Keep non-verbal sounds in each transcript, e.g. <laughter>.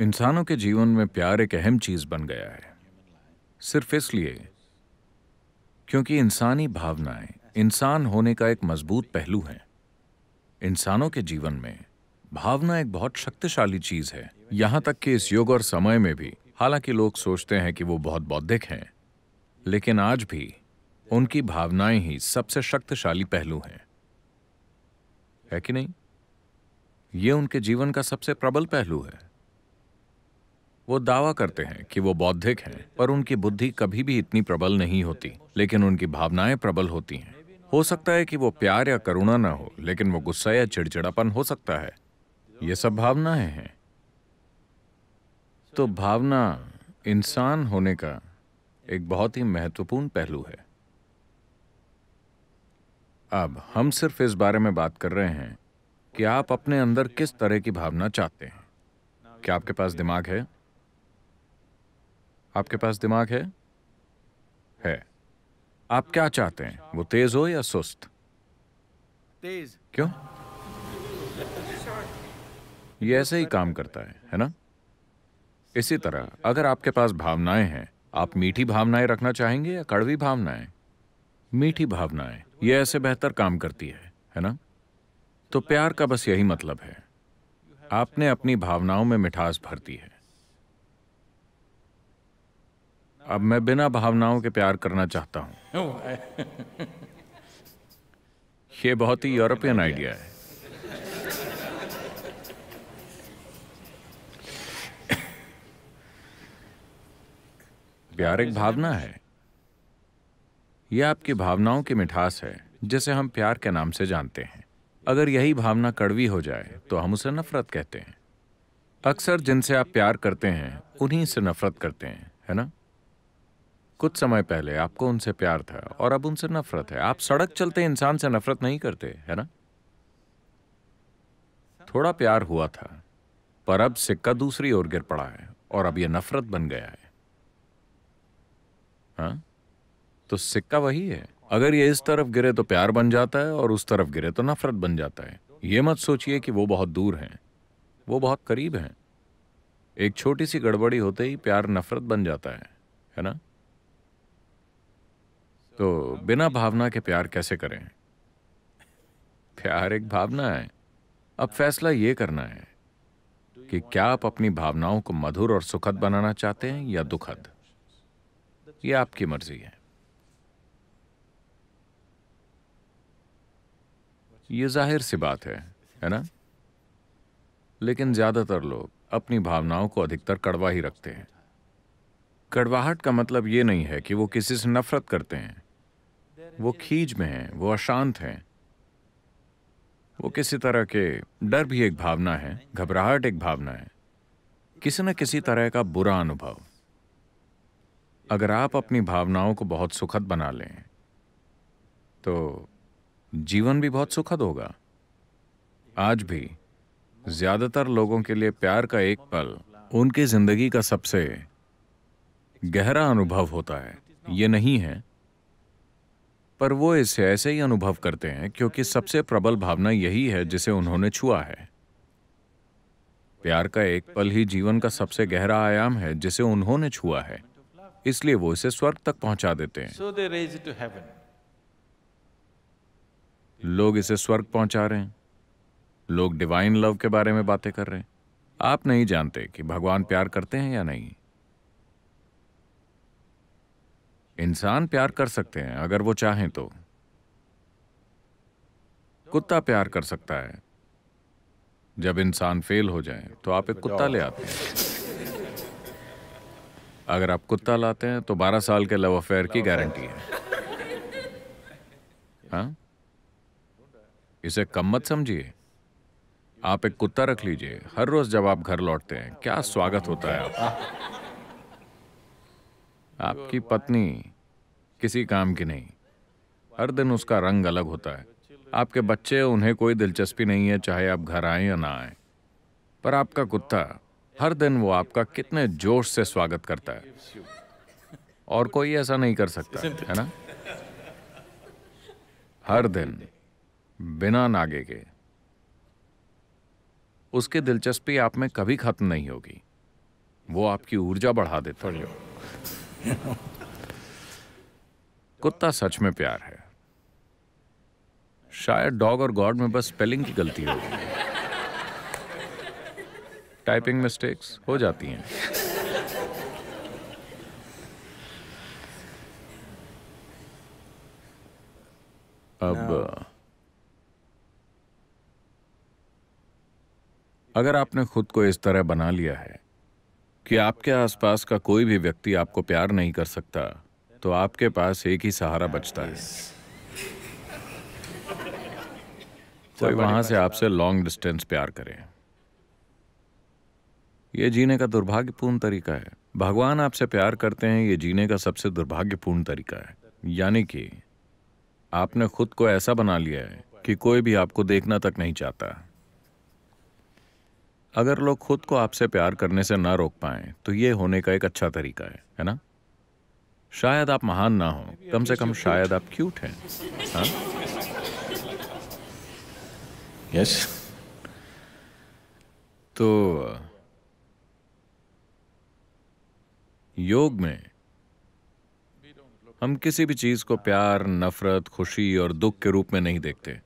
इंसानों के जीवन में प्यार एक अहम चीज बन गया है सिर्फ इसलिए क्योंकि इंसानी भावनाएं इंसान होने का एक मजबूत पहलू है इंसानों के जीवन में भावना एक बहुत शक्तिशाली चीज है यहां तक कि इस युग और समय में भी हालांकि लोग सोचते हैं कि वो बहुत बौद्धिक हैं लेकिन आज भी उनकी भावनाएं ही सबसे शक्तिशाली पहलू हैं है कि नहीं ये उनके जीवन का सबसे प्रबल पहलू है वो दावा करते हैं कि वो बौद्धिक हैं पर उनकी बुद्धि कभी भी इतनी प्रबल नहीं होती लेकिन उनकी भावनाएं प्रबल होती हैं हो सकता है कि वो प्यार या करुणा ना हो लेकिन वो गुस्सा या चिड़चिड़ापन हो सकता है ये सब भावनाएं हैं तो भावना इंसान होने का एक बहुत ही महत्वपूर्ण पहलू है अब हम सिर्फ इस बारे में बात कर रहे हैं कि आप अपने अंदर किस तरह की भावना चाहते हैं क्या आपके पास दिमाग है आपके पास दिमाग है है आप क्या चाहते हैं वो तेज हो या सुस्त तेज क्यों ये ऐसे ही काम करता है है ना इसी तरह अगर आपके पास भावनाएं हैं आप मीठी भावनाएं रखना चाहेंगे या कड़वी भावनाएं मीठी भावनाएं ये ऐसे बेहतर काम करती है है ना तो प्यार का बस यही मतलब है आपने अपनी भावनाओं में मिठास भरती है अब मैं बिना भावनाओं के प्यार करना चाहता हूँ ये बहुत ही यूरोपियन आइडिया है प्यार एक भावना है यह आपकी भावनाओं की मिठास है जिसे हम प्यार के नाम से जानते हैं अगर यही भावना कड़वी हो जाए तो हम उसे नफरत कहते हैं अक्सर जिनसे आप प्यार करते हैं उन्हीं से नफरत करते हैं है ना कुछ समय पहले आपको उनसे प्यार था और अब उनसे नफरत है आप सड़क चलते इंसान से नफरत नहीं करते है ना थोड़ा प्यार हुआ था पर अब सिक्का दूसरी ओर गिर पड़ा है और अब यह नफरत बन गया है हा? तो सिक्का वही है अगर ये इस तरफ गिरे तो प्यार बन जाता है और उस तरफ गिरे तो नफरत बन जाता है ये मत सोचिए कि वो बहुत दूर हैं वो बहुत करीब हैं एक छोटी सी गड़बड़ी होते ही प्यार नफरत बन जाता है है ना तो बिना भावना के प्यार कैसे करें प्यार एक भावना है अब फैसला ये करना है कि क्या आप अपनी भावनाओं को मधुर और सुखद बनाना चाहते हैं या दुखद ये आपकी मर्जी है ये जाहिर सी बात है है ना लेकिन ज्यादातर लोग अपनी भावनाओं को अधिकतर कड़वा ही रखते हैं कड़वाहट का मतलब ये नहीं है कि वो किसी से नफरत करते हैं वो खीज में हैं वो अशांत हैं वो किसी तरह के डर भी एक भावना है घबराहट एक भावना है किसी न किसी तरह का बुरा अनुभव अगर आप अपनी भावनाओं को बहुत सुखद बना लें तो जीवन भी बहुत सुखद होगा आज भी ज्यादातर लोगों के लिए प्यार का एक पल उनकी जिंदगी का सबसे गहरा अनुभव होता है ये नहीं है पर वो इसे ऐसे ही अनुभव करते हैं क्योंकि सबसे प्रबल भावना यही है जिसे उन्होंने छुआ है प्यार का एक पल ही जीवन का सबसे गहरा आयाम है जिसे उन्होंने छुआ है इसलिए वो इसे स्वर्ग तक पहुंचा देते हैं लोग इसे स्वर्ग पहुंचा रहे हैं लोग डिवाइन लव के बारे में बातें कर रहे हैं आप नहीं जानते कि भगवान प्यार करते हैं या नहीं इंसान प्यार कर सकते हैं अगर वो चाहें तो कुत्ता प्यार कर सकता है जब इंसान फेल हो जाए तो आप एक कुत्ता ले आते हैं अगर आप कुत्ता लाते हैं तो 12 साल के लव अफेयर की गारंटी है हा? इसे कम मत समझिए आप एक कुत्ता रख लीजिए हर रोज जब आप घर लौटते हैं क्या स्वागत होता है आपका आपकी पत्नी किसी काम की नहीं हर दिन उसका रंग अलग होता है आपके बच्चे उन्हें कोई दिलचस्पी नहीं है चाहे आप घर आए या ना आए पर आपका कुत्ता हर दिन वो आपका कितने जोश से स्वागत करता है और कोई ऐसा नहीं कर सकता है ना हर दिन बिना नागे के उसकी दिलचस्पी आप में कभी खत्म नहीं होगी वो आपकी ऊर्जा बढ़ा देता है कुत्ता सच में प्यार है शायद डॉग और गॉड में बस स्पेलिंग की गलती हो टाइपिंग मिस्टेक्स हो जाती हैं अब अगर आपने खुद को इस तरह बना लिया है कि आपके आसपास का कोई भी व्यक्ति आपको प्यार नहीं कर सकता तो आपके पास एक ही सहारा बचता है कोई तो वहां से आपसे लॉन्ग डिस्टेंस प्यार करे ये जीने का दुर्भाग्यपूर्ण तरीका है भगवान आपसे प्यार करते हैं ये जीने का सबसे दुर्भाग्यपूर्ण तरीका है यानी कि आपने खुद को ऐसा बना लिया है कि कोई भी आपको देखना तक नहीं चाहता अगर लोग खुद को आपसे प्यार करने से ना रोक पाए तो ये होने का एक अच्छा तरीका है है ना शायद आप महान ना हो कम से कम शायद आप क्यूट हैं यस हाँ? तो योग में हम किसी भी चीज को प्यार नफरत खुशी और दुख के रूप में नहीं देखते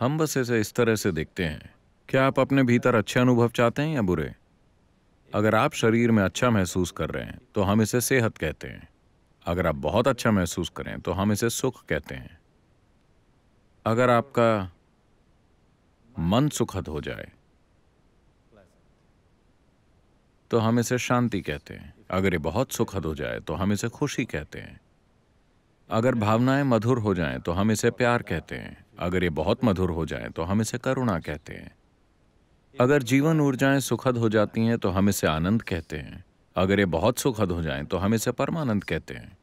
हम बस इसे इस तरह से देखते हैं क्या आप अपने भीतर अच्छे अनुभव चाहते हैं या बुरे अगर आप शरीर में अच्छा महसूस कर रहे हैं तो हम इसे सेहत कहते हैं अगर आप बहुत अच्छा महसूस करें तो हम इसे सुख कहते हैं अगर आपका मन सुखद हो जाए तो हम इसे शांति कहते हैं अगर ये बहुत सुखद हो जाए तो हम इसे खुशी कहते हैं अगर भावनाएं मधुर हो जाएं तो हम इसे प्यार कहते हैं अगर ये बहुत मधुर हो जाएं तो हम इसे करुणा कहते हैं अगर जीवन ऊर्जाएं सुखद हो जाती हैं तो हम इसे आनंद कहते हैं अगर ये बहुत सुखद हो जाएं तो हम इसे परमानंद कहते हैं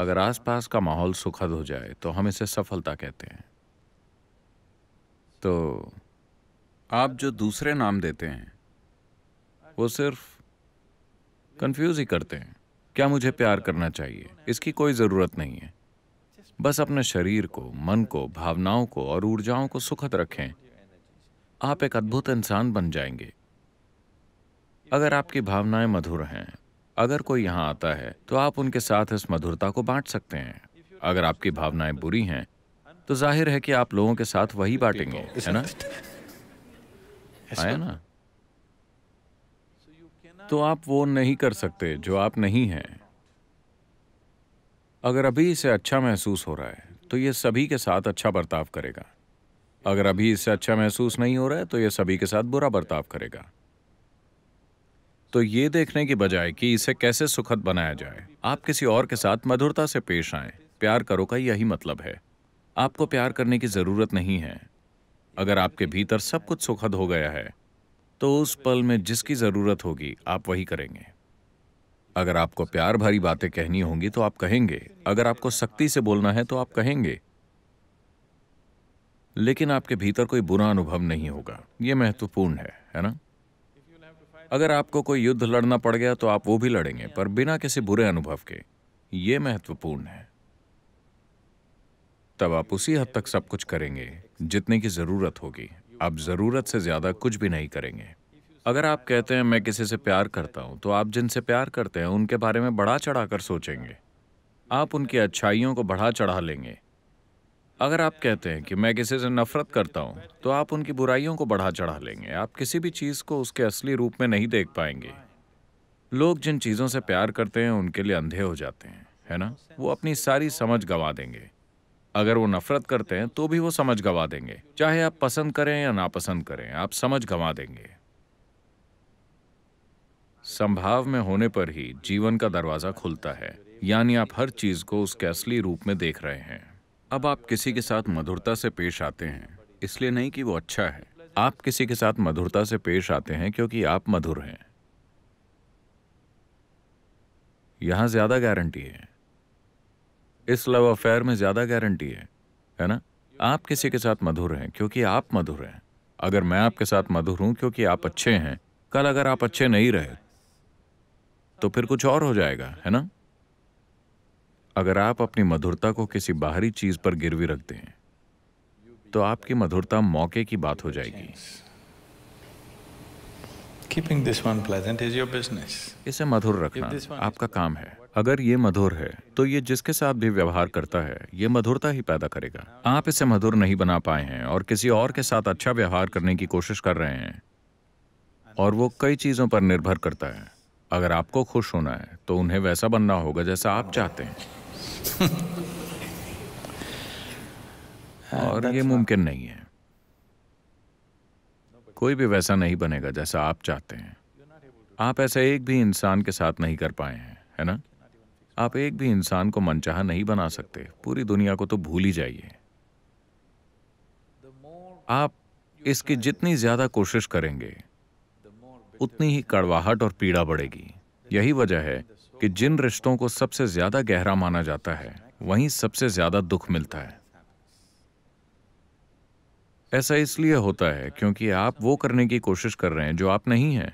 अगर आसपास का माहौल सुखद हो जाए तो हम इसे सफलता कहते हैं तो आप जो दूसरे नाम देते हैं वो सिर्फ कंफ्यूज ही करते हैं क्या मुझे प्यार करना चाहिए इसकी कोई ज़रूरत नहीं है बस अपने शरीर को मन को भावनाओं को और ऊर्जाओं को सुखद रखें आप एक अद्भुत इंसान बन जाएंगे अगर आपकी भावनाएं मधुर हैं अगर कोई यहाँ आता है तो आप उनके साथ इस मधुरता को बांट सकते हैं अगर आपकी भावनाएं बुरी हैं तो जाहिर है कि आप लोगों के साथ वही बांटेंगे है ना आया ना तो आप वो नहीं कर सकते जो आप नहीं हैं अगर अभी इसे अच्छा महसूस हो रहा है तो ये सभी के साथ अच्छा बर्ताव करेगा अगर अभी इससे अच्छा महसूस नहीं हो रहा है तो यह सभी के साथ बुरा बर्ताव करेगा तो ये देखने की बजाय कि इसे कैसे सुखद बनाया जाए आप किसी और के साथ मधुरता से पेश आए प्यार करो का यही मतलब है आपको प्यार करने की जरूरत नहीं है अगर आपके भीतर सब कुछ सुखद हो गया है तो उस पल में जिसकी जरूरत होगी आप वही करेंगे अगर आपको प्यार भरी बातें कहनी होंगी तो आप कहेंगे अगर आपको सख्ती से बोलना है तो आप कहेंगे लेकिन आपके भीतर कोई बुरा अनुभव नहीं होगा ये महत्वपूर्ण है है ना अगर आपको कोई युद्ध लड़ना पड़ गया तो आप वो भी लड़ेंगे पर बिना किसी बुरे अनुभव के ये महत्वपूर्ण है तब आप उसी हद तक सब कुछ करेंगे जितने की जरूरत होगी आप जरूरत से ज्यादा कुछ भी नहीं करेंगे अगर आप कहते हैं मैं किसी से प्यार करता हूं तो आप जिनसे प्यार करते हैं उनके बारे में बढ़ा चढ़ा सोचेंगे आप उनकी अच्छाइयों को बढ़ा चढ़ा लेंगे अगर आप कहते हैं कि मैं किसी से नफरत करता हूं तो आप उनकी बुराइयों को बढ़ा चढ़ा लेंगे आप किसी भी चीज़ को उसके असली रूप में नहीं देख पाएंगे लोग जिन चीज़ों से प्यार करते हैं उनके लिए अंधे हो जाते हैं है ना वो अपनी सारी समझ गंवा देंगे अगर वो नफरत करते हैं तो भी वो समझ गंवा देंगे चाहे आप पसंद करें या नापसंद करें आप समझ गंवा देंगे संभाव में होने पर ही जीवन का दरवाज़ा खुलता है यानी आप हर चीज़ को उसके असली रूप में देख रहे हैं अब आप किसी के साथ मधुरता से पेश आते हैं इसलिए नहीं कि वो अच्छा है आप किसी के साथ मधुरता से पेश आते हैं क्योंकि आप मधुर हैं यहां ज्यादा गारंटी है इस लव अफेयर में ज्यादा गारंटी है है ना आप किसी के साथ मधुर हैं क्योंकि आप मधुर हैं अगर मैं आपके साथ मधुर हूं क्योंकि आप अच्छे हैं कल अगर आप अच्छे नहीं रहे तो फिर कुछ और हो जाएगा है ना अगर आप अपनी मधुरता को किसी बाहरी चीज पर गिरवी रख दें तो आपकी मधुरता मौके की बात हो जाएगी इसे मधुर रखना आपका काम है अगर ये मधुर है तो ये जिसके साथ भी व्यवहार करता है ये मधुरता ही पैदा करेगा आप इसे मधुर नहीं बना पाए हैं और किसी और के साथ अच्छा व्यवहार करने की कोशिश कर रहे हैं और वो कई चीजों पर निर्भर करता है अगर आपको खुश होना है तो उन्हें वैसा बनना होगा जैसा आप चाहते हैं <laughs> और ये मुमकिन नहीं है कोई भी वैसा नहीं बनेगा जैसा आप चाहते हैं आप ऐसा एक भी इंसान के साथ नहीं कर पाए हैं है ना आप एक भी इंसान को मनचाहा नहीं बना सकते पूरी दुनिया को तो भूल ही जाइए आप इसकी जितनी ज्यादा कोशिश करेंगे उतनी ही कड़वाहट और पीड़ा बढ़ेगी यही वजह है कि जिन रिश्तों को सबसे ज्यादा गहरा माना जाता है वहीं सबसे ज्यादा दुख मिलता है ऐसा इसलिए होता है क्योंकि आप वो करने की कोशिश कर रहे हैं जो आप नहीं हैं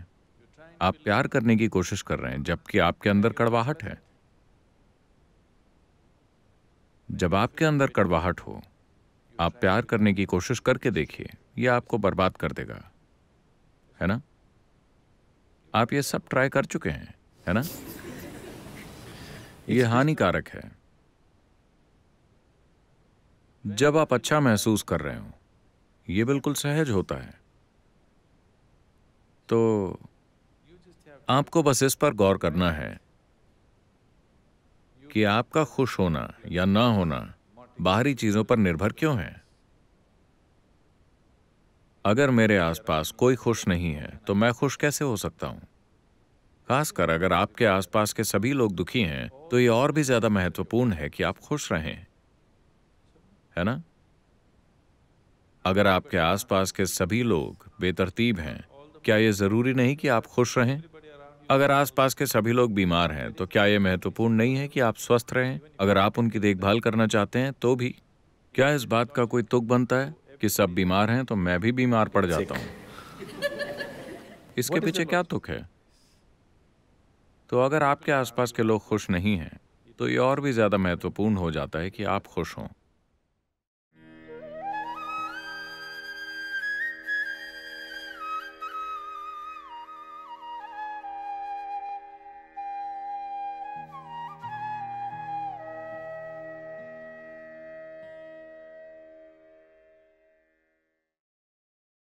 आप प्यार करने की कोशिश कर रहे हैं जबकि आपके अंदर कड़वाहट है जब आपके अंदर कड़वाहट हो आप प्यार करने की कोशिश करके देखिए यह आपको बर्बाद कर देगा है ना आप ये सब ट्राई कर चुके हैं है ना ये हानिकारक है जब आप अच्छा महसूस कर रहे हो ये बिल्कुल सहज होता है तो आपको बस इस पर गौर करना है कि आपका खुश होना या ना होना बाहरी चीजों पर निर्भर क्यों है अगर मेरे आसपास कोई खुश नहीं है तो मैं खुश कैसे हो सकता हूं खासकर अगर आपके आसपास के सभी लोग दुखी हैं तो ये और भी ज्यादा महत्वपूर्ण है कि आप खुश रहें है ना अगर आपके आसपास के सभी लोग बेतरतीब हैं क्या ये जरूरी नहीं कि आप खुश रहें अगर आसपास के सभी लोग बीमार हैं तो क्या ये महत्वपूर्ण नहीं है कि आप स्वस्थ रहें अगर आप उनकी देखभाल करना चाहते हैं तो भी क्या इस बात का कोई तुक बनता है कि सब बीमार हैं तो मैं भी बीमार पड़ जाता हूं इसके पीछे क्या तुक है तो अगर आपके आसपास के लोग खुश नहीं हैं तो ये और भी ज़्यादा महत्वपूर्ण हो जाता है कि आप खुश हों